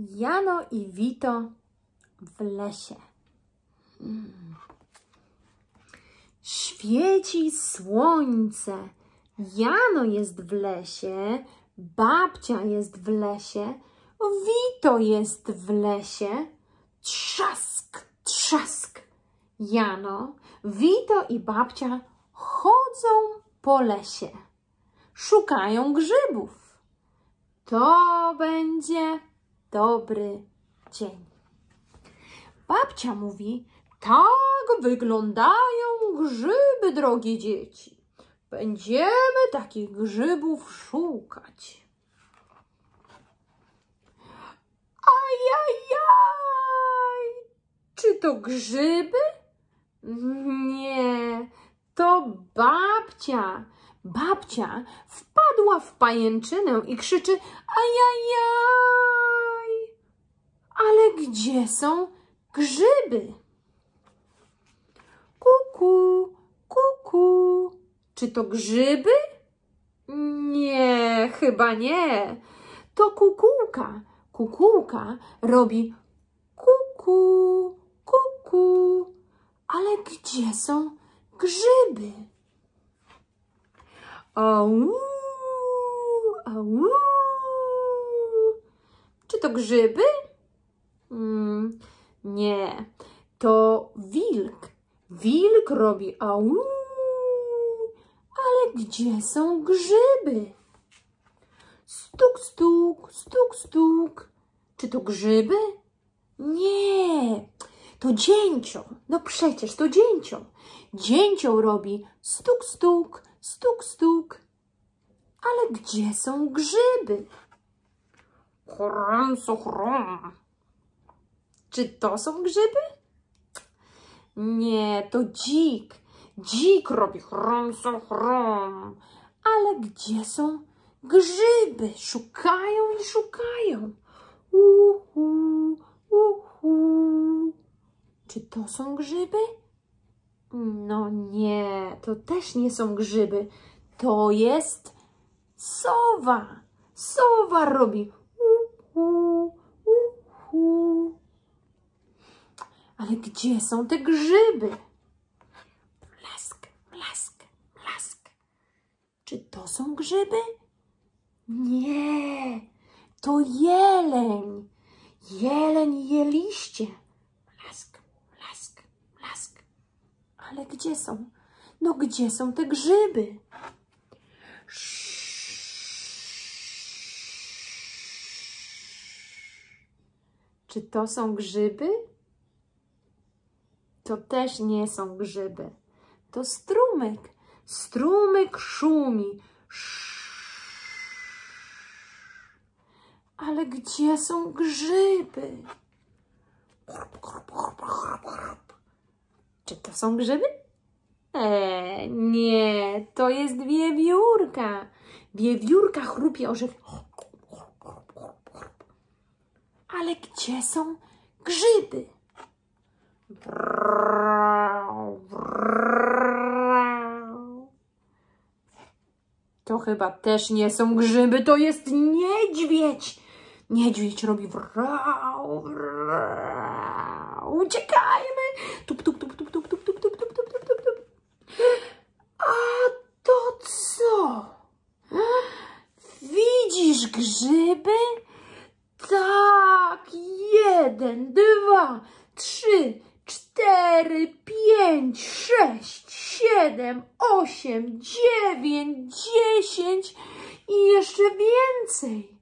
Jano i Wito w lesie. Świeci słońce. Jano jest w lesie, babcia jest w lesie, Wito jest w lesie. Trzask, trzask. Jano, Wito i babcia chodzą po lesie. Szukają grzybów. To będzie dobry dzień. Babcia mówi, tak wyglądają grzyby, drogie dzieci. Będziemy takich grzybów szukać. Ajajaj! Czy to grzyby? Nie, to babcia. Babcia wpadła w pajęczynę i krzyczy ajajaj! Ale gdzie są grzyby? Kuku, kuku. Czy to grzyby? Nie, chyba nie. To kukułka. Kukułka robi kuku, kuku. Ale gdzie są grzyby? Au, au. Czy to grzyby? Mm, nie. To wilk. Wilk robi au, ale gdzie są grzyby? Stuk, stuk, stuk, stuk. Czy to grzyby? Nie, to dzięcioł. No przecież to dzięcioł. Dzięcioł robi stuk, stuk, stuk, stuk. Ale gdzie są grzyby? Chrom, so czy to są grzyby? Nie, to dzik. Dzik robi chrom, so chrom. Ale gdzie są grzyby? Szukają i szukają. Uhu, uhu. Czy to są grzyby? No nie, to też nie są grzyby. To jest sowa. Sowa robi uhu, uhu. Ale gdzie są te grzyby? Blask, blask, blask. Czy to są grzyby? Nie, to jeleń. Jeleń je liście. Blask, blask, blask. Ale gdzie są? No gdzie są te grzyby? Czy to są grzyby? To też nie są grzyby. To strumyk. Strumyk szumi. Ale gdzie są grzyby? Czy to są grzyby? Eee, nie, to jest wiewiórka. Wiewiórka chrupie orzew. Ale gdzie są grzyby? To chyba też nie są grzyby, to jest niedźwiedź. Niedźwiedź robi wrał, wrał. Uciekajmy! Tup, tup, tup, tup, tup, tup, tup, tup, tup, tup, tup, tup, tup. A to co? Widzisz grzyby? Tak, jeden, dwa, trzy, cztery, pięć, sześć, siedem, osiem, dziewięć, dziesięć i jeszcze więcej.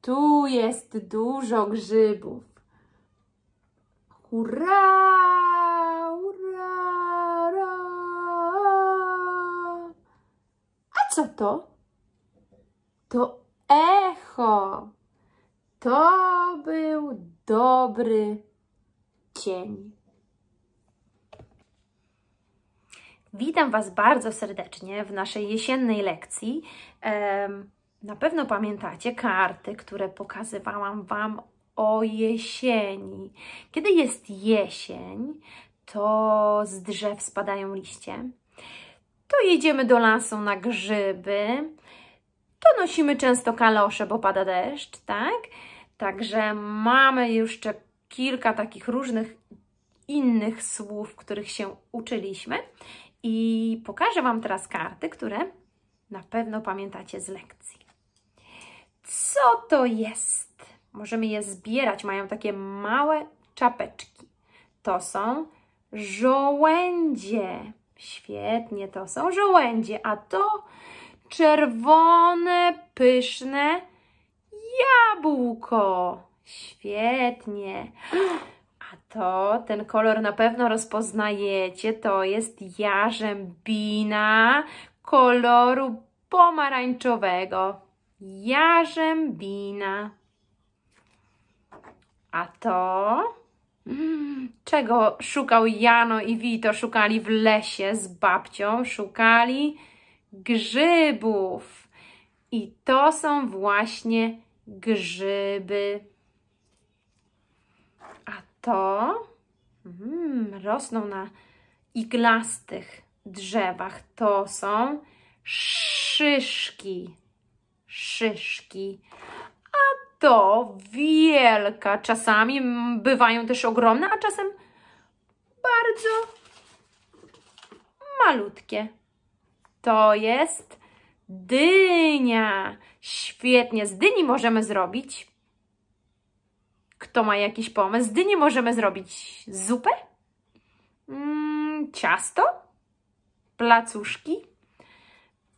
Tu jest dużo grzybów. Hurra, hurra, ra. A co to? To echo. To był dobry dzień. Witam Was bardzo serdecznie w naszej jesiennej lekcji. Na pewno pamiętacie karty, które pokazywałam Wam o jesieni. Kiedy jest jesień, to z drzew spadają liście, to jedziemy do lasu na grzyby, to nosimy często kalosze, bo pada deszcz, tak? Także mamy już kilka takich różnych innych słów, których się uczyliśmy. I pokażę Wam teraz karty, które na pewno pamiętacie z lekcji. Co to jest? Możemy je zbierać, mają takie małe czapeczki. To są żołędzie. Świetnie, to są żołędzie, a to czerwone, pyszne jabłko. Świetnie. A to ten kolor na pewno rozpoznajecie. To jest jarzębina koloru pomarańczowego. Jarzębina. A to... Mm, czego szukał Jano i Wito? Szukali w lesie z babcią, szukali grzybów. I to są właśnie grzyby to mm, rosną na iglastych drzewach. To są szyszki. Szyszki. A to wielka. Czasami bywają też ogromne, a czasem bardzo malutkie. To jest dynia. Świetnie. Z dyni możemy zrobić kto ma jakiś pomysł? Z dyni możemy zrobić zupę, mm, ciasto, placuszki,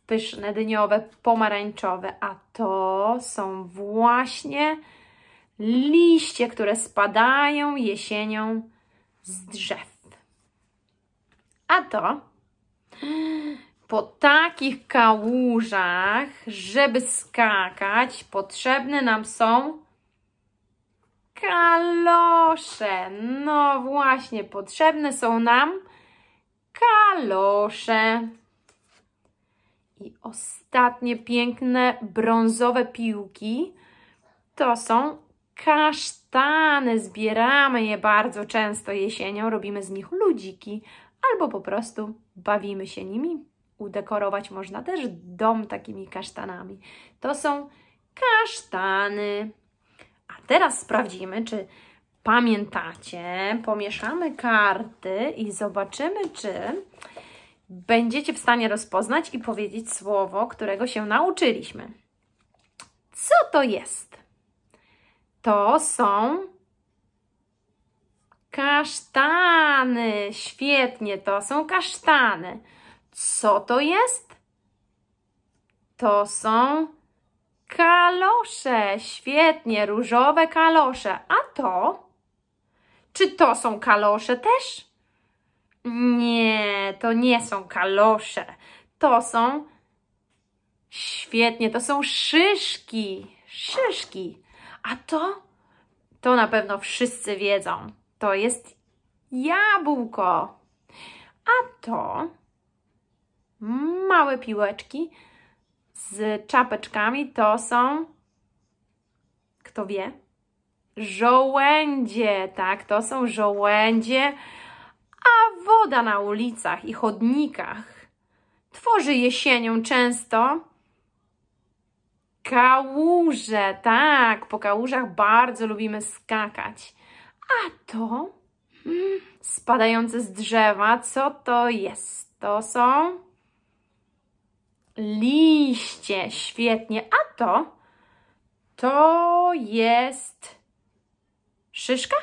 pyszne dyniowe, pomarańczowe, a to są właśnie liście, które spadają jesienią z drzew. A to po takich kałużach, żeby skakać, potrzebne nam są kalosze. No właśnie, potrzebne są nam kalosze. I ostatnie piękne brązowe piłki to są kasztany. Zbieramy je bardzo często jesienią, robimy z nich ludziki albo po prostu bawimy się nimi. Udekorować można też dom takimi kasztanami. To są kasztany. A teraz sprawdzimy, czy pamiętacie. Pomieszamy karty i zobaczymy, czy będziecie w stanie rozpoznać i powiedzieć słowo, którego się nauczyliśmy. Co to jest? To są kasztany. Świetnie, to są kasztany. Co to jest? To są Kalosze, świetnie, różowe kalosze. A to? Czy to są kalosze też? Nie, to nie są kalosze. To są, świetnie, to są szyszki. Szyszki. A to? To na pewno wszyscy wiedzą. To jest jabłko. A to? Małe piłeczki z czapeczkami to są, kto wie, żołędzie, tak, to są żołędzie, a woda na ulicach i chodnikach tworzy jesienią często kałuże, tak, po kałużach bardzo lubimy skakać, a to hmm, spadające z drzewa, co to jest? To są liście. Świetnie. A to? To jest szyszka?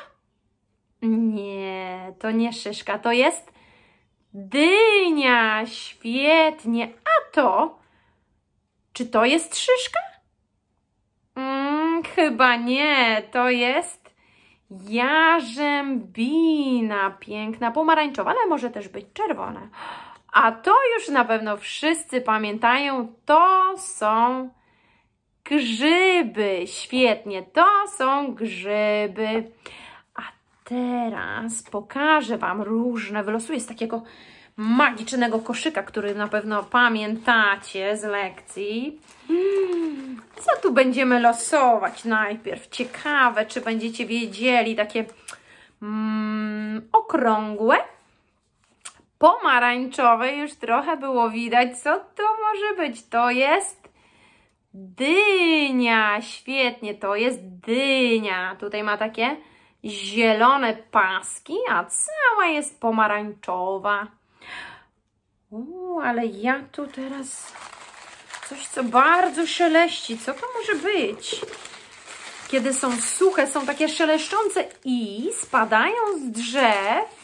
Nie, to nie szyszka, to jest dynia. Świetnie. A to? Czy to jest szyszka? Mm, chyba nie, to jest jarzębina. Piękna, pomarańczowa, ale może też być czerwona. A to już na pewno wszyscy pamiętają, to są grzyby. Świetnie, to są grzyby. A teraz pokażę Wam różne, wylosuję z takiego magicznego koszyka, który na pewno pamiętacie z lekcji. Hmm, co tu będziemy losować najpierw? Ciekawe, czy będziecie wiedzieli takie mm, okrągłe Pomarańczowe już trochę było widać. Co to może być? To jest dynia. Świetnie, to jest dynia. Tutaj ma takie zielone paski, a cała jest pomarańczowa. Uuu, ale ja tu teraz coś, co bardzo szeleści. Co to może być? Kiedy są suche, są takie szeleszczące i spadają z drzew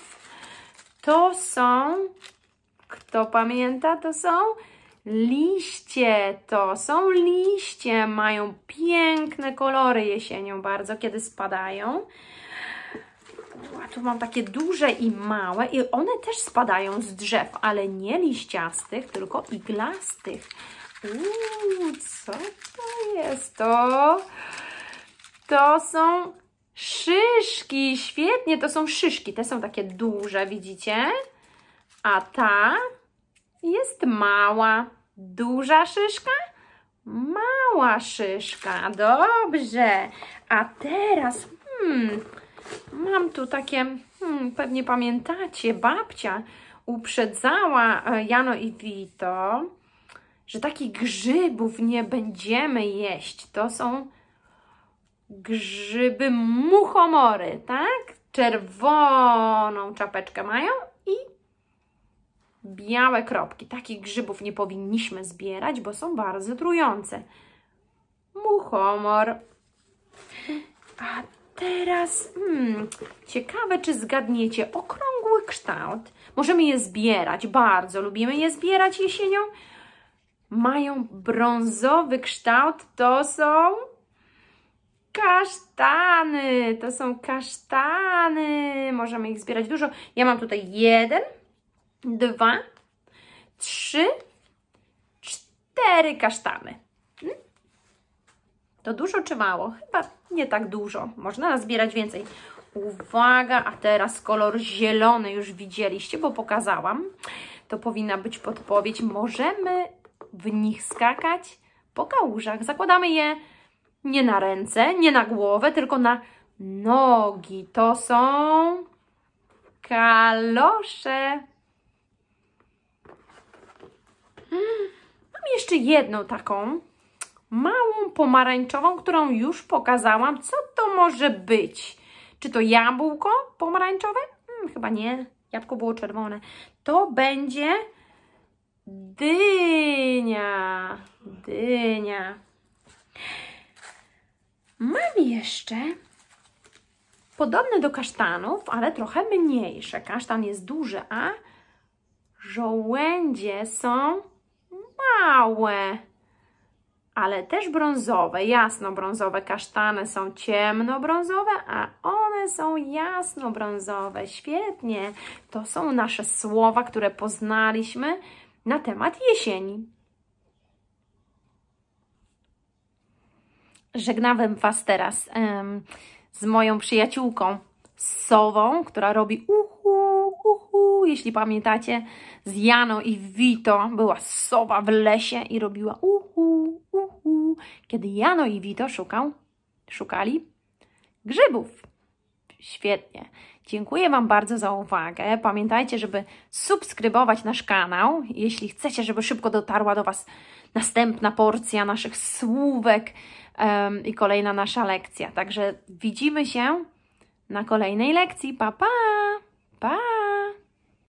to są, kto pamięta, to są liście. To są liście, mają piękne kolory jesienią bardzo, kiedy spadają. A tu mam takie duże i małe i one też spadają z drzew, ale nie liściastych, tylko iglastych. Uuu, co to jest? To, to są Szyszki, świetnie, to są szyszki. Te są takie duże, widzicie? A ta jest mała. Duża szyszka, mała szyszka. Dobrze. A teraz, hmm, mam tu takie, hmm, pewnie pamiętacie, babcia uprzedzała e, Jano i Vito, że takich grzybów nie będziemy jeść. To są grzyby muchomory, tak? Czerwoną czapeczkę mają i białe kropki. Takich grzybów nie powinniśmy zbierać, bo są bardzo trujące. Muchomor. A teraz, hmm, ciekawe czy zgadniecie, okrągły kształt. Możemy je zbierać, bardzo lubimy je zbierać jesienią. Mają brązowy kształt, to są Kasztany, to są kasztany. Możemy ich zbierać dużo. Ja mam tutaj jeden, dwa, trzy, cztery kasztany. Hmm? To dużo czy mało? Chyba nie tak dużo. Można zbierać więcej. Uwaga, a teraz kolor zielony już widzieliście, bo pokazałam. To powinna być podpowiedź. Możemy w nich skakać po kałużach. Zakładamy je nie na ręce, nie na głowę, tylko na nogi. To są kalosze. Hmm, mam jeszcze jedną taką małą pomarańczową, którą już pokazałam. Co to może być? Czy to jabłko pomarańczowe? Hmm, chyba nie. Jabłko było czerwone. To będzie dynia. Dynia. Mam jeszcze podobne do kasztanów, ale trochę mniejsze. Kasztan jest duży, a żołędzie są małe, ale też brązowe, jasno-brązowe. Kasztany są ciemno-brązowe, a one są jasno-brązowe. Świetnie! To są nasze słowa, które poznaliśmy na temat jesieni. żegnałem Was teraz um, z moją przyjaciółką Sową, która robi uhu, uhu, jeśli pamiętacie, z Jano i Wito Była Sowa w lesie i robiła uhu, uhu, kiedy Jano i Wito szukał, szukali grzybów. Świetnie. Dziękuję Wam bardzo za uwagę. Pamiętajcie, żeby subskrybować nasz kanał, jeśli chcecie, żeby szybko dotarła do Was następna porcja naszych słówek, um, i kolejna nasza lekcja. Także widzimy się na kolejnej lekcji. Pa, pa! pa.